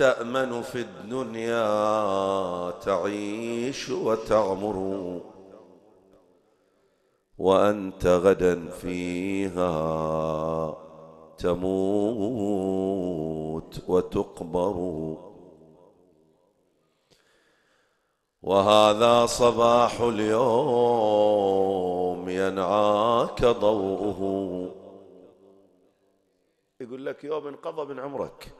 تأمن في الدنيا تعيش وتعمر وأنت غدا فيها تموت وتقبر وهذا صباح اليوم ينعاك ضوءه يقول لك يوم انقضى من عمرك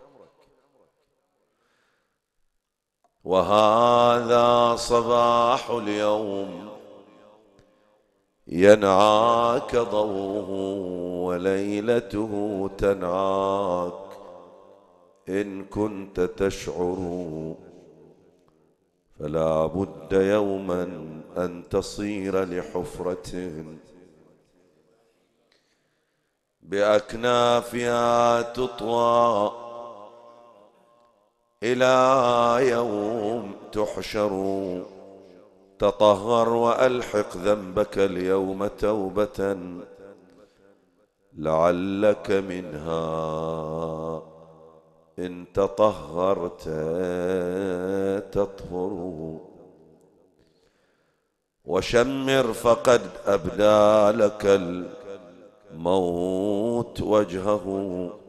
وهذا صباح اليوم ينعاك ضوءه وليلته تنعاك ان كنت تشعر فلا بد يوما ان تصير لحفره باكنافها تطوى إلى يوم تحشر تطهر وألحق ذنبك اليوم توبة لعلك منها إن تطهرت تطهر وشمر فقد أبدى لك الموت وجهه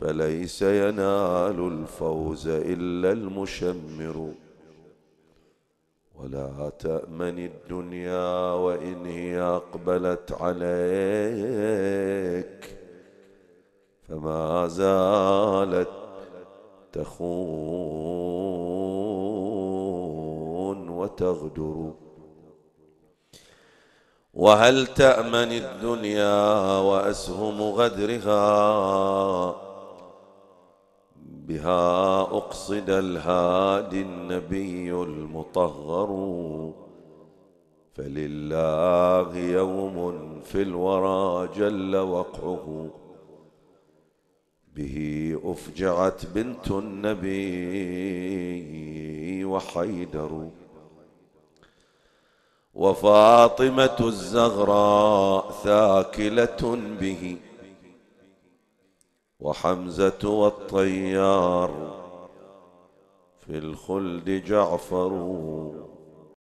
فليس ينال الفوز الا المشمر ولا تامن الدنيا وان هي اقبلت عليك فما زالت تخون وتغدر وهل تامن الدنيا واسهم غدرها بها أقصد الهادي النبي المطهر فلله يوم في الورى جل وقعه به أفجعت بنت النبي وحيدر وفاطمة الزغراء ثاكلة به وحمزة والطيار في الخلد جعفر